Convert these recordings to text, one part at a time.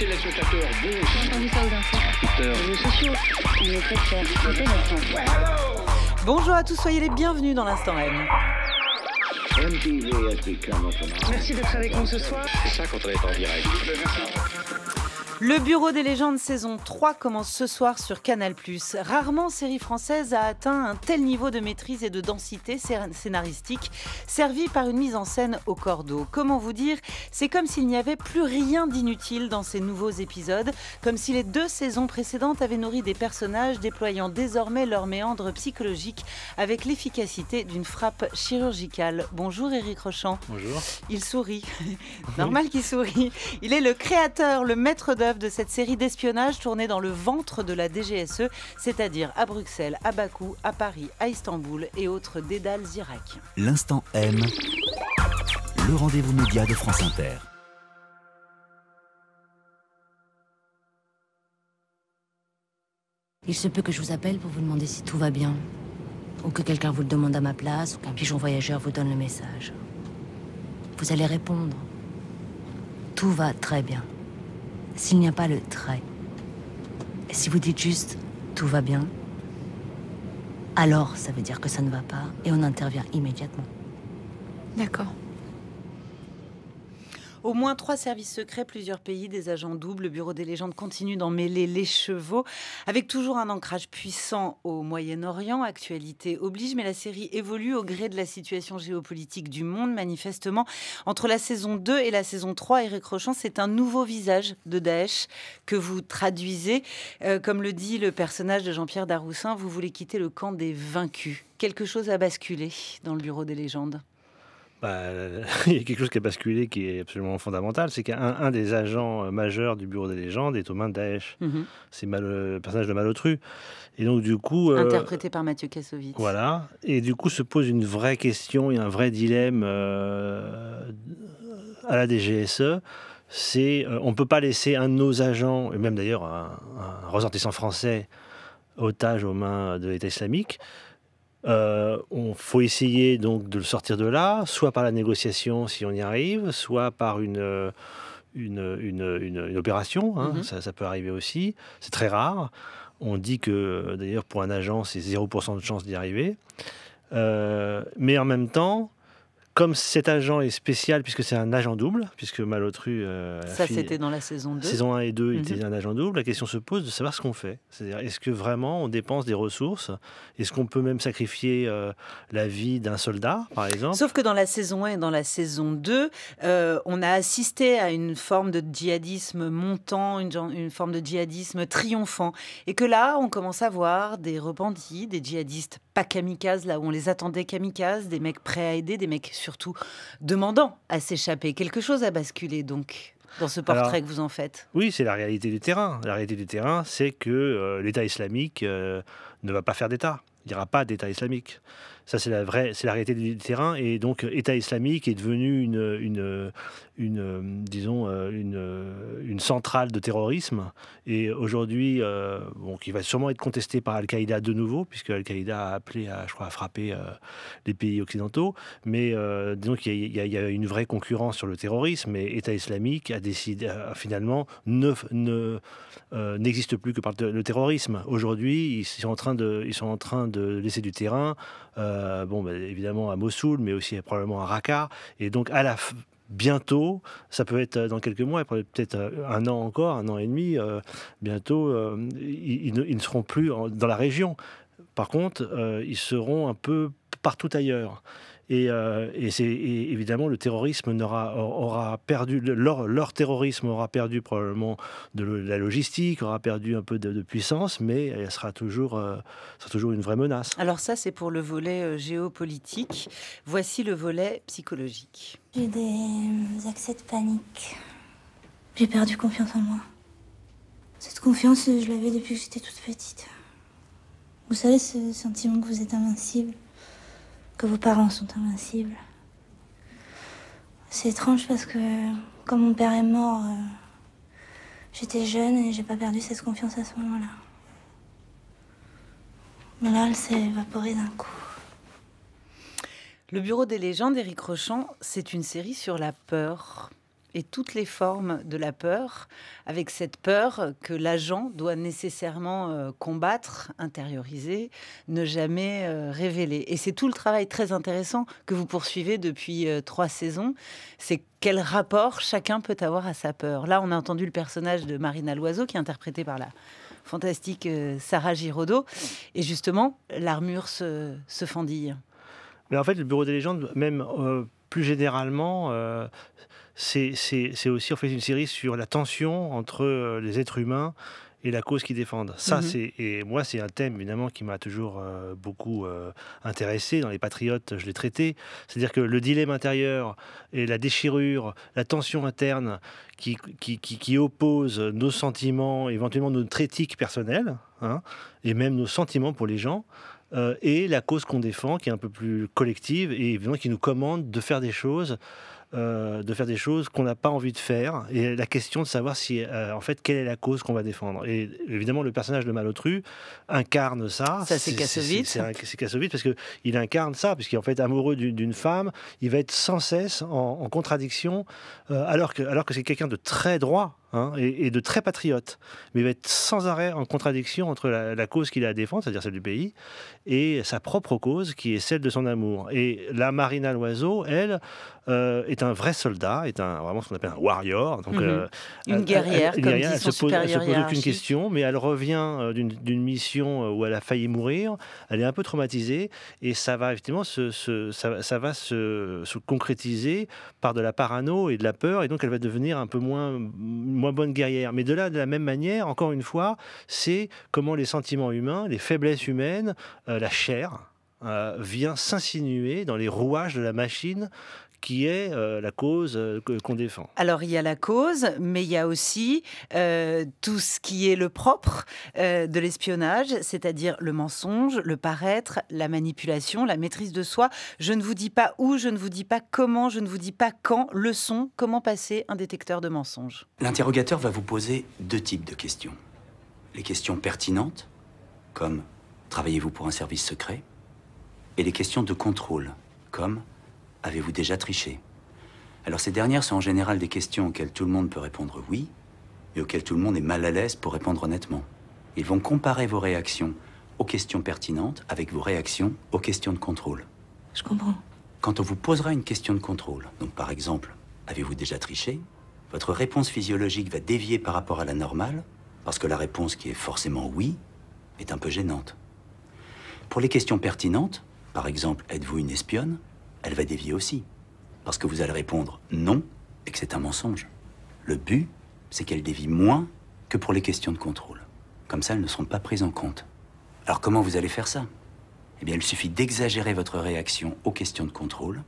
Écoutez l'associateur, bon. J'ai entendu ça aux infos. Les réseaux sociaux, on est très fiers. Bonjour à tous, soyez les bienvenus dans l'instant M. Merci d'être avec nous ce soir. C'est ça qu'on travaille en direct. Le Bureau des légendes saison 3 commence ce soir sur Canal+. Rarement série française a atteint un tel niveau de maîtrise et de densité scénaristique, servi par une mise en scène au cordeau. Comment vous dire C'est comme s'il n'y avait plus rien d'inutile dans ces nouveaux épisodes, comme si les deux saisons précédentes avaient nourri des personnages déployant désormais leur méandre psychologique avec l'efficacité d'une frappe chirurgicale. Bonjour Eric Rochant. Bonjour. Il sourit. Normal qu'il sourit. Il est le créateur, le maître d'œuvre de cette série d'espionnage tournée dans le ventre de la DGSE, c'est-à-dire à Bruxelles, à Bakou, à Paris, à Istanbul et autres dédales irakiens. L'instant M, le rendez-vous média de France Inter. Il se peut que je vous appelle pour vous demander si tout va bien. Ou que quelqu'un vous le demande à ma place, ou qu'un pigeon voyageur vous donne le message. Vous allez répondre. Tout va très bien s'il n'y a pas le trait. Et si vous dites juste tout va bien, alors ça veut dire que ça ne va pas et on intervient immédiatement. D'accord. Au moins trois services secrets, plusieurs pays, des agents doubles. Le Bureau des légendes continue d'en mêler les chevaux, avec toujours un ancrage puissant au Moyen-Orient. Actualité oblige, mais la série évolue au gré de la situation géopolitique du monde. Manifestement, entre la saison 2 et la saison 3, Eric Rochant, c'est un nouveau visage de Daesh que vous traduisez. Euh, comme le dit le personnage de Jean-Pierre Daroussin, vous voulez quitter le camp des vaincus. Quelque chose a basculé dans le Bureau des légendes. Bah, il y a quelque chose qui a basculé qui est absolument fondamental, c'est qu'un des agents euh, majeurs du bureau des légendes est aux mains de Daesh. Mm-hmm. C'est le euh, personnage de Malotru. Et donc du coup... Euh, Interprété par Mathieu Kassovitz. Voilà. Et du coup se pose une vraie question et un vrai dilemme à la DGSE. C'est on ne peut pas laisser un de nos agents, et même d'ailleurs un ressortissant français, otage aux mains de l'État islamique euh, on faut essayer donc de le sortir de là, soit par la négociation si on y arrive, soit par une euh, une, opération. Hein, mhm. ça, peut arriver aussi. C'est très rare. On dit que d'ailleurs pour un agent c'est 0% de chance d'y arriver. Euh, mais en même temps, comme cet agent est spécial, puisque c'est un agent double, puisque Malotru. Euh, ça, c'était dans la saison 2. Saison 1 et 2, il était mhm. un agent double. La question se pose de savoir ce qu'on fait. C'est-à-dire, est-ce que vraiment on dépense des ressources Est-ce qu'on peut même sacrifier euh, la vie d'un soldat, par exemple Sauf que dans la saison 1 et dans la saison 2, euh, on a assisté à une forme de djihadisme montant, une, une, forme de djihadisme triomphant. Et que là, on commence à voir des rebondis, des djihadistes pas kamikazes là où on les attendait kamikazes, des mecs prêts à aider, des mecs surtout demandant à s'échapper. Quelque chose a basculé donc dans ce portrait que vous en faites Oui, c'est la réalité du terrain. La réalité du terrain, c'est que euh, l'État islamique euh, ne va pas faire d'État. Il n'y aura pas d'État islamique. Ça, c'est la, vraie, c'est la réalité du terrain. Et donc, État islamique est devenu une, une, euh, disons, euh, une, euh, une centrale de terrorisme. Et aujourd'hui, bon, qui va sûrement être contestée par Al-Qaïda de nouveau, puisque Al-Qaïda a appelé à, je crois, à frapper les pays occidentaux. Mais disons qu'il y, a une vraie concurrence sur le terrorisme. Et État islamique a décidé, finalement, n'existe ne, n'existe plus que par le terrorisme. Aujourd'hui, ils sont en train de, ils sont en train de laisser du terrain. bon, bah, évidemment à Mossoul, mais aussi probablement à Raqqa. Et donc, à la bientôt, ça peut être euh, dans quelques mois, peut-être euh, un an encore, un an et demi, euh, bientôt, ils, ils, ne seront plus dans la région. Par contre, ils seront un peu partout ailleurs. Euh, et, c'est évidemment, le terrorisme aura perdu, leur, terrorisme aura perdu probablement de la logistique, aura perdu un peu de, puissance, mais elle sera toujours, euh, sera toujours une vraie menace. Alors ça, c'est pour le volet euh, géopolitique. Voici le volet psychologique. J'ai des accès de panique. J'ai perdu confiance en moi. Cette confiance, je l'avais depuis que j'étais toute petite. Vous savez, ce sentiment que vous êtes invincible que vos parents sont invincibles. C'est étrange parce que quand mon père est mort, euh, j'étais jeune et j'ai pas perdu cette confiance à ce moment-là. Mais là, elle s'est évaporée d'un coup. Le Bureau des légendes, Éric Rochant, c'est une série sur la peur et toutes les formes de la peur, avec cette peur que l'agent doit nécessairement euh, combattre, intérioriser, ne jamais euh, révéler. Et c'est tout le travail très intéressant que vous poursuivez depuis euh, trois saisons, c'est quel rapport chacun peut avoir à sa peur. Là, on a entendu le personnage de Marina Loiseau, qui est interprété par la fantastique Sarah Giraudot, et justement, l'armure se, fendille. Mais en fait, le Bureau des légendes, même plus généralement, c'est aussi on fait une série sur la tension entre euh, les êtres humains et la cause qu'ils défendent. Ça, mhm. c'est et moi, c'est un thème évidemment qui m'a toujours euh, beaucoup euh, intéressé. Dans les Patriotes, je l'ai traité. C'est-à-dire que le dilemme intérieur et la déchirure, la tension interne qui, oppose nos sentiments, éventuellement notre éthique personnelle, hein, et même nos sentiments pour les gens, euh, et la cause qu'on défend, qui est un peu plus collective et évidemment qui nous commande de faire des choses. Euh, de faire des choses qu'on n'a pas envie de faire et la question de savoir si euh, en fait quelle est la cause qu'on va défendre et évidemment le personnage de Malotru incarne ça ça c'est Kassovitz c'est Kassovitz parce qu'il incarne ça puisqu'il est en fait amoureux d'une femme il va être sans cesse en, contradiction alors alors que c'est quelqu'un de très droit Hein, et, de très patriote, mais va être sans arrêt en contradiction entre la, cause qu'il a à défendre, c'est-à-dire celle du pays, et sa propre cause qui est celle de son amour. Et la Marina Loiseau, elle, euh, est un vrai soldat, est un, vraiment ce qu'on appelle un warrior. Donc, une guerrière, comme elle, se pose, aucune question, mais elle revient euh, d'une mission euh, où elle a failli mourir, elle est un peu traumatisée, et ça va effectivement se, se, ça, ça, va se, se concrétiser par de la parano et de la peur, et donc elle va devenir un peu moins moins bonne guerrière. Mais de là, de la même manière, encore une fois, c'est comment les sentiments humains, les faiblesses humaines, euh, la chair, euh, vient s'insinuer dans les rouages de la machine qui est euh, la cause euh, qu'on défend. Alors il y a la cause, mais il y a aussi euh, tout ce qui est le propre de l'espionnage, c'est-à-dire le mensonge, le paraître, la manipulation, la maîtrise de soi. Je ne vous dis pas où, je ne vous dis pas comment, je ne vous dis pas quand, le son, comment passer un détecteur de mensonges. L'interrogateur va vous poser deux types de questions. Les questions pertinentes, comme travaillez-vous pour un service secret, et les questions de contrôle, comme Avez-vous déjà triché Alors ces dernières sont en général des questions auxquelles tout le monde peut répondre oui, et auxquelles tout le monde est mal à l'aise pour répondre honnêtement. Ils vont comparer vos réactions aux questions pertinentes avec vos réactions aux questions de contrôle. Je comprends. Quand on vous posera une question de contrôle, donc par exemple, avez-vous déjà triché Votre réponse physiologique va dévier par rapport à la normale, parce que la réponse qui est forcément oui est un peu gênante. Pour les questions pertinentes, par exemple, êtes-vous une espionne elle va dévier aussi. Parce que vous allez répondre non et que c'est un mensonge. Le but, c'est qu'elle dévie moins que pour les questions de contrôle. Comme ça, elles ne seront pas prises en compte. Alors comment vous allez faire ça Eh bien, il suffit d'exagérer votre réaction aux questions de contrôle.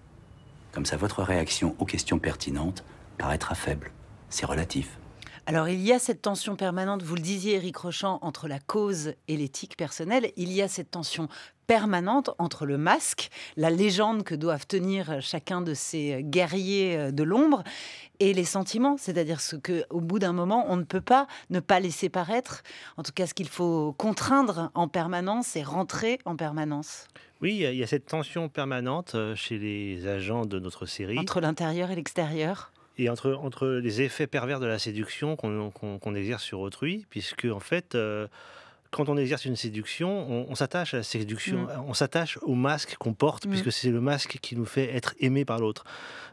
Comme ça, votre réaction aux questions pertinentes paraîtra faible. C'est relatif. Alors il y a cette tension permanente, vous le disiez Eric Rochant, entre la cause et l'éthique personnelle, il y a cette tension permanente entre le masque, la légende que doivent tenir chacun de ces guerriers euh, de l'ombre, et les sentiments, c'est-à-dire ce que, au bout d'un moment, on ne peut pas ne pas laisser paraître. En tout cas, ce qu'il faut contraindre en permanence et rentrer en permanence. Oui, il y a cette tension permanente euh, chez les agents de notre série entre l'intérieur et l'extérieur. Et entre, les effets pervers de la séduction qu'on exerce sur autrui, puisque en fait, euh, quand on exerce une séduction, on, s'attache à la séduction, mm. on s'attache au masque qu'on porte, mm. puisque c'est le masque qui nous fait être aimé par l'autre.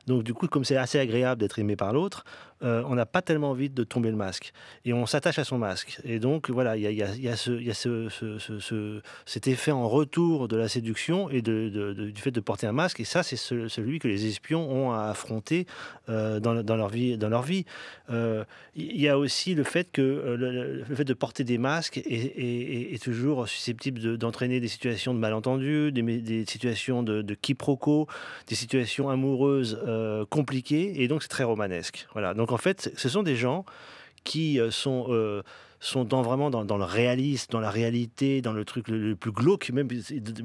Donc du coup, comme c'est assez agréable d'être aimé par l'autre, euh, on n'a pas tellement envie de tomber le masque et on s'attache à son masque. Et donc voilà, il y a, y, y a, ce, y a ce, cet effet en retour de la séduction et de, du fait de porter un masque. Et ça, c'est celui que les espions ont à affronter euh, dans, leur vie. Dans leur vie, euh, il y a aussi le fait que le, fait de porter des masques est, toujours susceptible d'entraîner des situations de malentendus, des, des situations de, quiproquos, des situations amoureuses compliquées. Et donc c'est très romanesque. Voilà. Donc, donc en fait, ce sont des gens qui euh, sont, euh, sont dans, vraiment dans, le réalisme, dans la réalité, dans le truc le, plus glauque, même,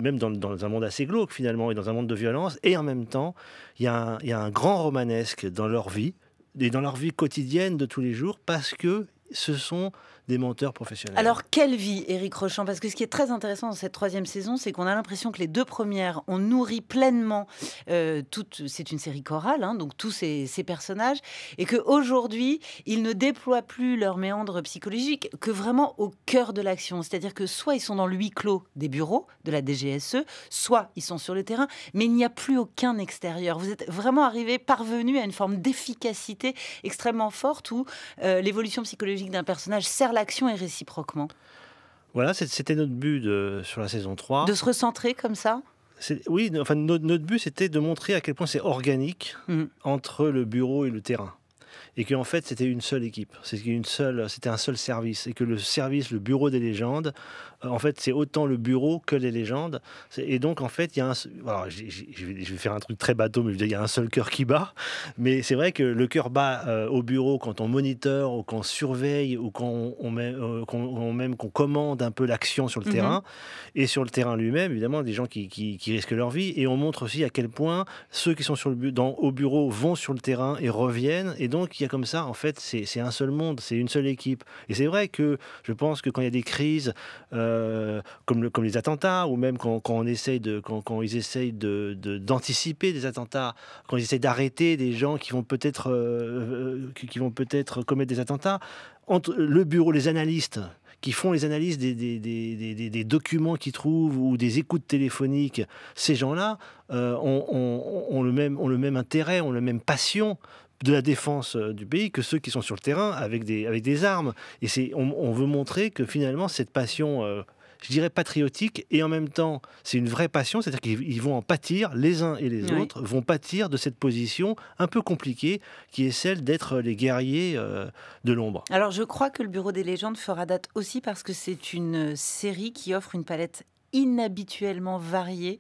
même dans, un monde assez glauque finalement, et dans un monde de violence. Et en même temps, il y, y a un grand romanesque dans leur vie, et dans leur vie quotidienne de tous les jours, parce que ce sont des menteurs professionnels. Alors, quelle vie, Éric Rochant Parce que ce qui est très intéressant dans cette troisième saison, c'est qu'on a l'impression que les deux premières ont nourri pleinement euh, toute. C'est une série chorale, hein, donc tous ces, personnages, et qu'aujourd'hui, ils ne déploient plus leur méandre psychologique que vraiment au cœur de l'action. C'est-à-dire que soit ils sont dans le clos des bureaux de la DGSE, soit ils sont sur le terrain, mais il n'y a plus aucun extérieur. Vous êtes vraiment arrivé, parvenu à une forme d'efficacité extrêmement forte où euh, l'évolution psychologique d'un personnage sert l'action et réciproquement Voilà, c'était notre but sur la saison 3. De se recentrer comme ça oui, enfin, notre, but, c'était de montrer à quel point c'est organique mmh. entre le bureau et le terrain. Et qu'en fait, c'était une seule équipe, c'était un seul service. Et que le service, le bureau des légendes, en fait, c'est autant le bureau que les légendes. Et donc, en fait, il y a un. je vais faire un truc très bateau, mais il y a un seul cœur qui bat. Mais c'est vrai que le cœur bat euh, au bureau quand on moniteur ou quand on surveille ou quand euh, on, même qu'on commande un peu l'action sur le mhm. terrain. Et sur le terrain lui-même, évidemment, des gens qui, risquent leur vie. Et on montre aussi à quel point ceux qui sont sur le, dans, au bureau vont sur le terrain et reviennent. Et donc, il y a comme ça, en fait, c'est un seul monde, c'est une seule équipe. Et c'est vrai que je pense que quand il y a des crises, euh, euh, comme, les attentats, ou même quand, on de, ils essayent d'anticiper des attentats, quand ils essayent d'arrêter des gens euh, euh, qui vont peut-être, commettre des attentats. Entre le bureau, les analystes qui font les analyses des, documents qu'ils trouvent ou des écoutes téléphoniques, ces gens-là ont, ont le même intérêt, ont la même passion de la défense euh, du pays que ceux qui sont sur le terrain avec des, avec des armes. Et c'est, on, veut montrer que finalement, cette passion, euh, je dirais patriotique, et en même temps, c'est une vraie passion, c'est-à-dire qu'ils vont en pâtir, les uns et les autres vont pâtir de cette position un peu compliquée qui est celle d'être les guerriers euh, de l'ombre. Alors je crois que le Bureau des légendes fera date aussi parce que c'est une série qui offre une palette inhabituellement variée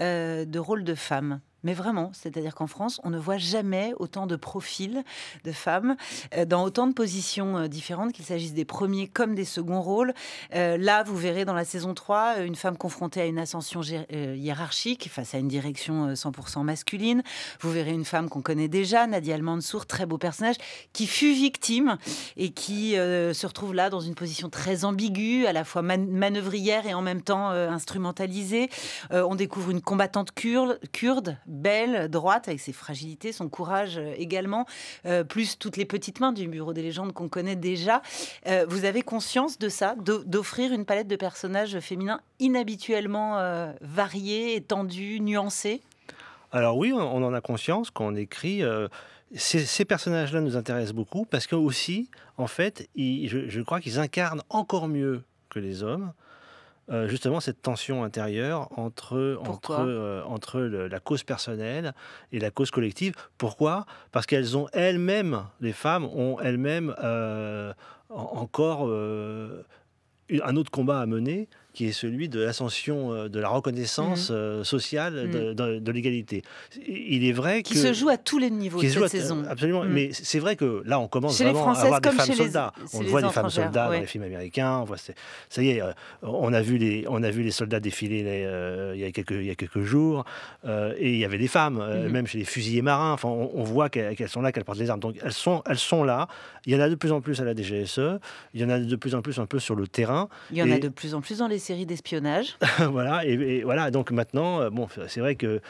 de rôles de femmes. Mais vraiment, c'est-à-dire qu'en France, on ne voit jamais autant de profils de femmes euh, dans autant de positions euh, différentes, qu'il s'agisse des premiers comme des seconds rôles. Euh, là, vous verrez dans la saison 3, une femme confrontée à une ascension hiérarchique face à une direction 100% masculine. Vous verrez une femme qu'on connaît déjà, Nadia Almansour, très beau personnage, qui fut victime et qui se retrouve là dans une position très ambiguë, à la fois manœuvrière et en même temps instrumentalisée. on découvre une combattante kurde belle, droite, avec ses fragilités, son courage euh, également, euh, plus toutes les petites mains du Bureau des légendes qu'on connaît déjà. Euh, vous avez conscience de ça, d'offrir une palette de personnages féminins inhabituellement variés, étendus, nuancés Alors oui, on en a conscience quand on écrit ces, personnages-là nous intéressent beaucoup parce que aussi, en fait, je, crois qu'ils incarnent encore mieux que les hommes euh, justement cette tension intérieure entre, entre, euh, la cause personnelle et la cause collective. Pourquoi Parce qu'elles ont elles-mêmes, les femmes ont elles-mêmes euh, encore un autre combat à mener qui est celui de l'ascension, euh, de la reconnaissance mhm. euh, sociale mhm. de, l'égalité. Il est vrai qui se joue à tous les niveaux cette saison. Absolument. Mhm. Mais c'est vrai que là, on commence vraiment à avoir des femmes soldats. On voit des femmes soldats dans les films américains. On voit ça y est, euh, on a vu les, on a vu les soldats défiler les, il, y a quelques, il y a quelques jours. et il y avait des femmes, même chez les fusillés marins. Enfin, on, voit qu'elles sont là, qu'elles portent les armes. Donc elles sont, elles sont là. Il y en a de plus en plus à la DGSE. Il y en a de plus en plus un peu sur le terrain. Il y en a de plus en plus dans les série d'espionnage. voilà, et, voilà, donc maintenant, euh, bon, c'est vrai que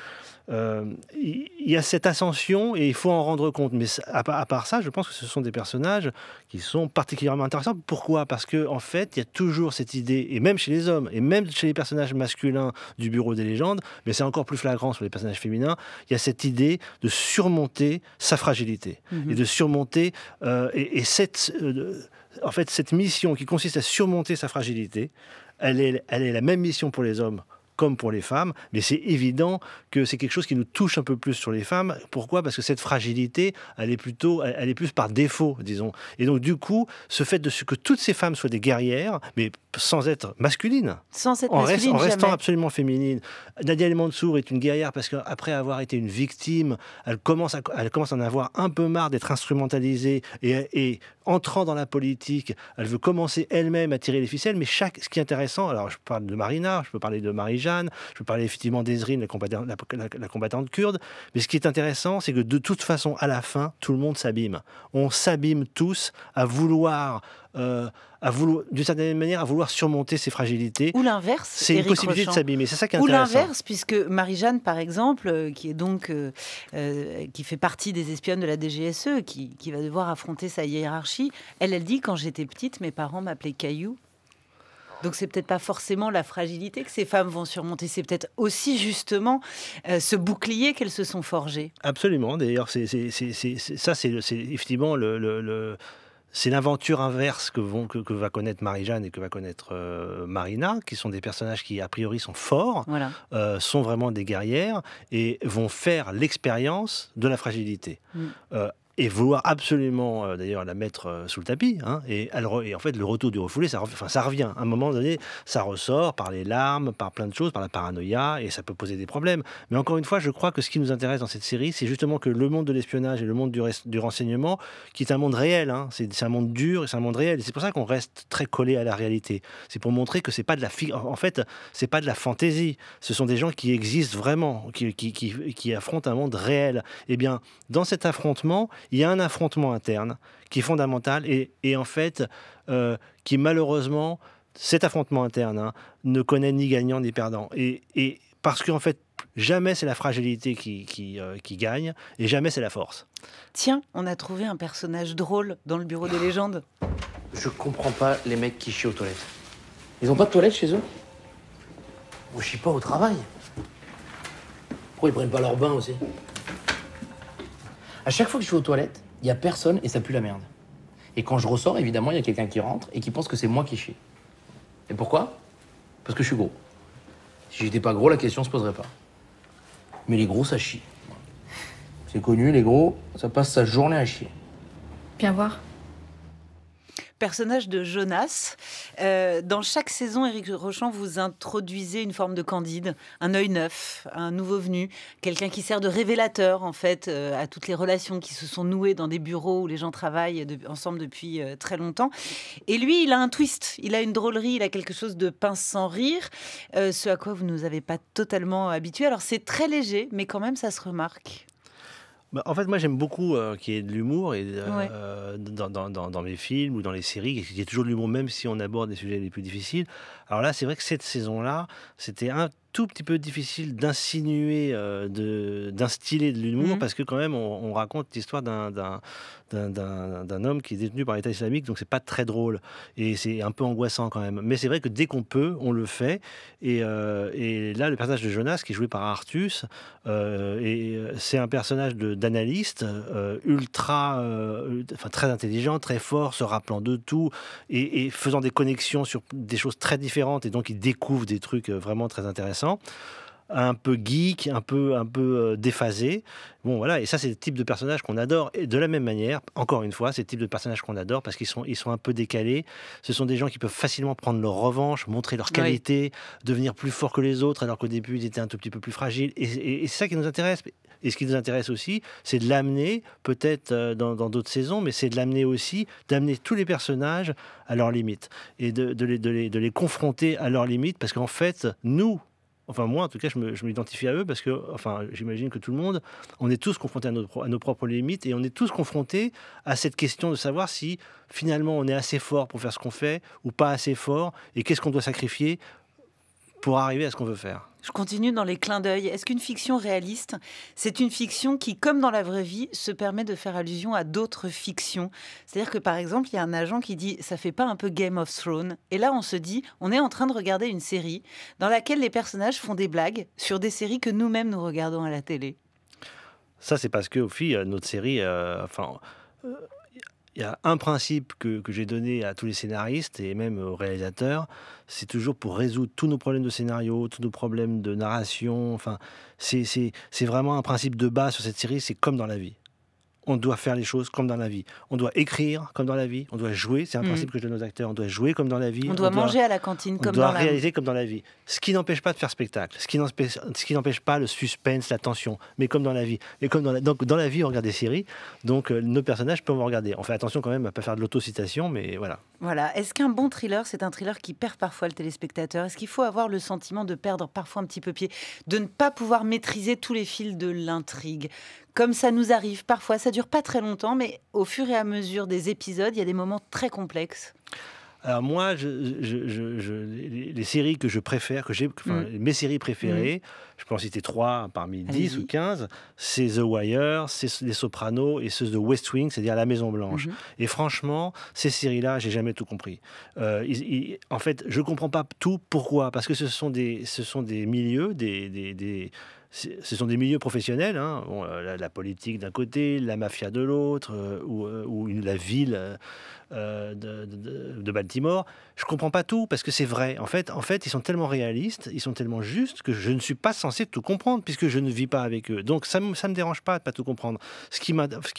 euh, il y a cette ascension et il faut en rendre compte. Mais à, part ça, je pense que ce sont des personnages qui sont particulièrement intéressants. Pourquoi Parce que en fait, il y a toujours cette idée, et même chez les hommes, et même chez les personnages masculins du Bureau des légendes, mais c'est encore plus flagrant sur les personnages féminins, il y a cette idée de surmonter sa fragilité mhm. et de surmonter euh, et, cette en fait cette mission qui consiste à surmonter sa fragilité, elle est, la même mission pour les hommes comme pour les femmes, mais c'est évident que c'est quelque chose qui nous touche un peu plus sur les femmes. Pourquoi Parce que cette fragilité, elle est plutôt, elle est plus par défaut, disons. Et donc du coup, ce fait de ce que toutes ces femmes soient des guerrières, mais sans être masculines, sans être en, masculine, en restant absolument féminines. Nadia Mansour est une guerrière parce qu'après avoir été une victime, elle commence à, elle commence à en avoir un peu marre d'être instrumentalisée et, et entrant dans la politique, elle veut commencer elle-même à tirer les ficelles. Mais chaque, ce qui est intéressant, alors je parle de Marina, je peux parler de marie je parlais effectivement d'Ezrin, la, combattante, kurde, mais ce qui est intéressant, c'est que de toute façon, à la fin, tout le monde s'abîme. On s'abîme tous à vouloir euh, à vouloir, d'une certaine manière, à vouloir surmonter ses fragilités. Ou l'inverse. C'est une possibilité de s'abîmer. C'est ça qui est Ou l'inverse, puisque Marie-Jeanne, par exemple, euh, qui est donc euh, qui fait partie des espionnes de la DGSE, qui, qui va devoir affronter sa hiérarchie, elle, elle dit quand j'étais petite, mes parents m'appelaient Caillou donc c'est peut-être pas forcément la fragilité que ces femmes vont surmonter, c'est peut-être aussi justement euh, ce bouclier qu'elles se sont forgées. Absolument, d'ailleurs, c'est, ça, c'est, effectivement c'est l'aventure inverse que, va connaître Marie-Jeanne et que va connaître euh, Marina, qui sont des personnages qui, a priori, sont forts, euh, sont vraiment des guerrières et vont faire l'expérience de la fragilité. Mm et vouloir absolument euh, d'ailleurs la mettre euh, sous le tapis. Hein, et, et, en fait, le retour du refoulé, ça, ça revient. À un moment donné, ça ressort par les larmes, par plein de choses, par la paranoïa, et ça peut poser des problèmes. Mais encore une fois, je crois que ce qui nous intéresse dans cette série, c'est justement que le monde de l'espionnage et le monde du, du, renseignement, qui est un monde réel, hein, c'est un monde dur et c'est un monde réel. C'est pour ça qu'on reste très collé à la réalité. C'est pour montrer que c'est pas de la en fait, c'est pas de la fantaisie. Ce sont des gens qui existent vraiment, qui, qui, qui affrontent un monde réel. Et eh bien, dans cet affrontement, il y a un affrontement interne qui est fondamental et, en fait euh, qui malheureusement, cet affrontement interne hein, ne connaît ni gagnant ni perdant. Et, parce qu'en fait, jamais c'est la fragilité qui, euh, qui, gagne et jamais c'est la force. Tiens, on a trouvé un personnage drôle dans le bureau des légendes. Je comprends pas les mecs qui chient aux toilettes. Ils ont pas de toilettes chez eux On chie pas au travail. Pourquoi ils prennent pas leur bain aussi à chaque fois que je suis aux toilettes, il n'y a personne et ça pue la merde. Et quand je ressors, évidemment, il y a quelqu'un qui rentre et qui pense que c'est moi qui chie. Et pourquoi Parce que je suis gros. Si j'étais pas gros, la question se poserait pas. Mais les gros, ça chie. C'est connu, les gros, ça passe sa journée à chier. Bien voir personnage de Jonas. Euh, dans chaque saison, Éric Rochon, vous introduisez une forme de Candide, un œil neuf, un nouveau venu, quelqu'un qui sert de révélateur en fait euh, à toutes les relations qui se sont nouées dans des bureaux où les gens travaillent ensemble depuis euh, très longtemps. Et lui, il a un twist, il a une drôlerie, il a quelque chose de pince sans rire, ce à quoi vous ne nous avez pas totalement habitués. Alors c'est très léger, mais quand même ça se remarque. Bah, en fait, moi, j'aime beaucoup euh, qu'il y ait de l'humour euh, dans, mes films ou dans les séries, qu'il y ait toujours de l'humour, même si on aborde des sujets les plus difficiles. Alors là, c'est vrai que cette saison-là, c'était un tout petit peu difficile d'insinuer, euh, de d'instiller de, l'humour, mhm. parce que quand même, on, raconte l'histoire d'un homme qui est détenu par l'État islamique, donc c'est pas très drôle, et c'est un peu angoissant quand même. Mais c'est vrai que dès qu'on peut, on le fait, et, euh, et, là, le personnage de Jonas, qui est joué par Artus, euh, et c'est un personnage d'analyste, ultra, enfin très intelligent, très fort, se rappelant de tout, et, et faisant des connexions sur des choses très différentes, et donc il découvre des trucs vraiment très intéressants un peu geek, un peu, un peu euh, déphasé. Bon, voilà, et ça, c'est le type de personnage qu'on adore. Et de la même manière, encore une fois, c'est le type de personnage qu'on adore parce qu'ils sont, ils sont un peu décalés. Ce sont des gens qui peuvent facilement prendre leur revanche, montrer leur qualité, devenir plus forts que les autres, alors qu'au début, ils étaient un tout petit peu plus fragiles. Et, c'est ça qui nous intéresse. Et ce qui nous intéresse aussi, c'est de l'amener, peut-être euh, dans, d'autres saisons, mais c'est de l'amener aussi, d'amener tous les personnages à leurs limites et de, les, de, les, de les confronter à leurs limites parce qu'en fait, nous, enfin moi en tout cas, je m'identifie à eux parce que, enfin, j'imagine que tout le monde, on est tous confrontés à, à nos propres limites et on est tous confrontés à cette question de savoir si finalement on est assez fort pour faire ce qu'on fait ou pas assez fort et qu'est-ce qu'on doit sacrifier pour arriver à ce qu'on veut faire. Je continue dans les clins d'œil. Est-ce qu'une fiction réaliste, c'est une fiction qui, comme dans la vraie vie, se permet de faire allusion à d'autres fictions C'est-à-dire que, par exemple, il y a un agent qui dit ⁇ ça fait pas un peu Game of Thrones ⁇ Et là, on se dit ⁇ on est en train de regarder une série dans laquelle les personnages font des blagues sur des séries que nous-mêmes nous regardons à la télé. Ça, c'est parce que, au fil, notre série... Euh, enfin... Euh, il y a un principe que, j'ai donné à tous les scénaristes et même aux réalisateurs, c'est toujours pour résoudre tous nos problèmes de scénario, tous nos problèmes de narration. Enfin, c'est vraiment un principe de base sur cette série, c'est comme dans la vie on doit faire les choses comme dans la vie. On doit écrire comme dans la vie, on doit jouer, c'est un mm. principe que je donne aux acteurs, on doit jouer comme dans la vie. On, doit manger à la cantine comme dans la vie. On doit réaliser comme dans la vie. Ce qui n'empêche pas de faire spectacle, ce qui n'empêche pas le suspense, la tension, mais comme dans la vie. Et comme dans la, vie, on regarde des séries, donc euh, nos personnages peuvent regarder. On fait attention quand même à ne pas faire de l'autocitation, mais voilà. Voilà. Est-ce qu'un bon thriller, c'est un thriller qui perd parfois le téléspectateur Est-ce qu'il faut avoir le sentiment de perdre parfois un petit peu pied, de ne pas pouvoir maîtriser tous les fils de l'intrigue comme ça nous arrive parfois. Ça dure pas très longtemps, mais au fur et à mesure des épisodes, il y a des moments très complexes. Alors moi, les, séries que je préfère, que j'ai, mm. mes séries préférées, mm. je peux en citer trois parmi dix ou quinze, c'est The Wire, c'est Les Sopranos et ceux de West Wing, c'est-à-dire La Maison Blanche. Mm-hmm. Et franchement, ces séries-là, j'ai jamais tout compris. Euh, en fait, je comprends pas tout. Pourquoi Parce que ce sont des, ce sont des milieux, des ce sont des milieux professionnels. Hein. Euh, la, politique d'un côté, la mafia de l'autre, euh, ou, euh, ou, la ville euh, de, Baltimore. Je comprends pas tout parce que c'est vrai. En fait, en fait, ils sont tellement réalistes, ils sont tellement justes que je ne suis pas censé tout comprendre puisque je ne vis pas avec eux. Donc ça, ça me dérange pas de pas tout comprendre. Ce qui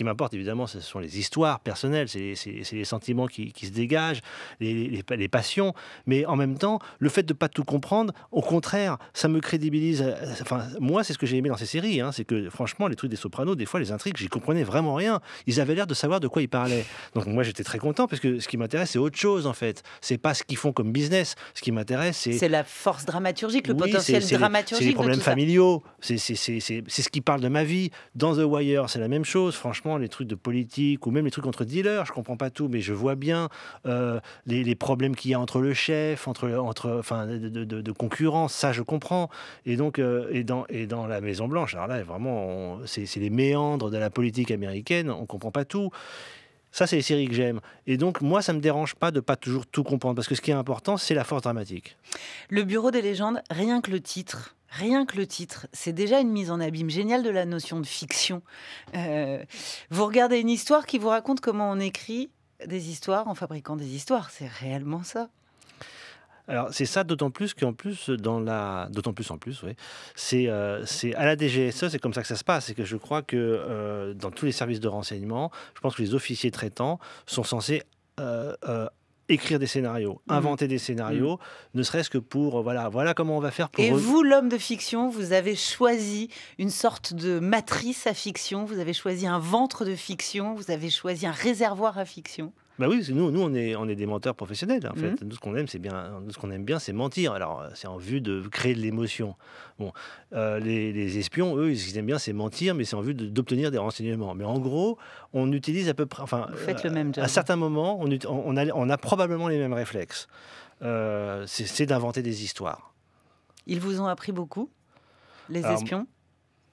m'importe évidemment, ce sont les histoires personnelles, c'est les sentiments qui, se dégagent, les, passions. Mais en même temps, le fait de pas tout comprendre, au contraire, ça me crédibilise. Euh, enfin, moi, c'est ce que j'ai aimé dans ces séries, hein. c'est que franchement, les trucs des Sopranos, des fois, les intrigues, j'y comprenais vraiment rien. Ils avaient l'air de savoir de quoi ils parlaient. Donc moi, j'étais très content parce que ce qui m'intéresse, c'est autre chose en fait. C'est pas ce qu'ils font comme business. Ce qui m'intéresse, c'est. C'est la force dramaturgique, le potentiel dramaturgique. C'est les problèmes familiaux. C'est ce qui parle de ma vie. Dans The Wire, c'est la même chose. Franchement, les trucs de politique ou même les trucs entre dealers, je comprends pas tout, mais je vois bien euh, les, problèmes qu'il y a entre le chef, entre, entre enfin, de, concurrence. Ça, je comprends. Et donc, euh, et, dans, et dans la Maison Blanche, alors là, vraiment, c'est les méandres de la politique américaine. On comprend pas tout. Ça, c'est les séries que j'aime. Et donc, moi, ça ne me dérange pas de pas toujours tout comprendre, parce que ce qui est important, c'est la force dramatique. Le Bureau des légendes, rien que le titre, Rien que le titre, c'est déjà une mise en abîme géniale de la notion de fiction. Euh, vous regardez une histoire qui vous raconte comment on écrit des histoires en fabriquant des histoires. C'est réellement ça. Alors c'est ça d'autant plus qu'en plus dans la d'autant plus en plus oui euh, c'est à la DGSE c'est comme ça que ça se passe c'est que je crois que euh, dans tous les services de renseignement je pense que les officiers traitants sont censés euh, écrire des scénarios, mmh. inventer des scénarios, mmh. ne serait-ce que pour voilà, voilà comment on va faire pour. Et vous, l'homme de fiction, vous avez choisi une sorte de matrice à fiction, vous avez choisi un ventre de fiction, vous avez choisi un réservoir à fiction. Bah oui, nous, nous on, est, on est des menteurs professionnels. En fait. Mmh. Nous, ce qu'on aime, c'est bien, nous, ce qu'on aime bien, c'est mentir. Alors, euh, c'est en vue de créer de l'émotion. Bon, euh, les, les, espions, eux, ce qu'ils aiment bien, c'est mentir, mais c'est en vue d'obtenir des renseignements. Mais en gros, on utilise à peu près. Enfin, Vous faites le euh, même job. À certains moments, on, on, a, on a probablement les mêmes réflexes. c'est d'inventer des histoires. Ils vous ont appris beaucoup, les espions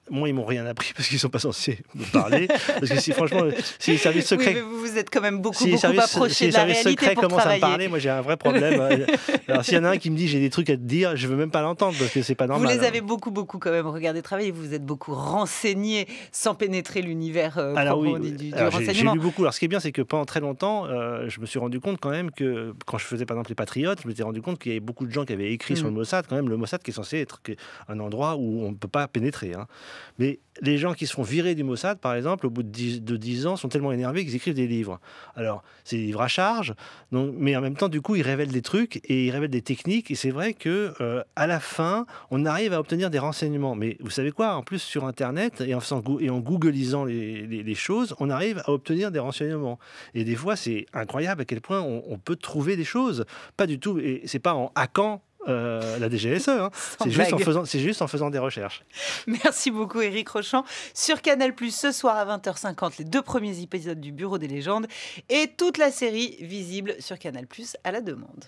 moi, ils m'ont rien appris parce qu'ils sont pas censés me parler. parce que franchement, si les services secrets, vous, êtes quand même beaucoup, beaucoup approché si les services secrets commencent à me parler, moi j'ai un vrai problème. Alors s'il y en a un qui me dit j'ai des trucs à te dire, je veux même pas l'entendre parce que c'est pas normal. Vous les hein. avez beaucoup, beaucoup quand même regardé travailler. Vous vous êtes beaucoup renseigné sans pénétrer l'univers euh, oui, du, renseignement. J'ai lu beaucoup. Alors ce qui est bien, c'est que pendant très longtemps, euh, je me suis rendu compte quand même que quand je faisais par exemple les Patriotes, je me suis rendu compte qu'il y avait beaucoup de gens qui avaient écrit sur mm. le Mossad. Quand même, le Mossad qui est censé être un endroit où on ne peut pas pénétrer. Hein. Mais les gens qui se font virer du Mossad, par exemple, au bout de 10, ans, sont tellement énervés qu'ils écrivent des livres. Alors, c'est des livres à charge, donc, mais en même temps, du coup, ils révèlent des trucs et ils révèlent des techniques. Et c'est vrai que euh, à la fin, on arrive à obtenir des renseignements. Mais vous savez quoi En plus, sur Internet et en, et en googlisant les, choses, on arrive à obtenir des renseignements. Et des fois, c'est incroyable à quel point on, peut trouver des choses. Pas du tout. Et c'est pas en hackant euh, la DGSE. Hein. C'est juste, en faisant, juste en faisant des recherches. Merci beaucoup, Éric Rochant. Sur Canal, ce soir à 20h50, les deux premiers épisodes du Bureau des légendes et toute la série visible sur Canal, à la demande.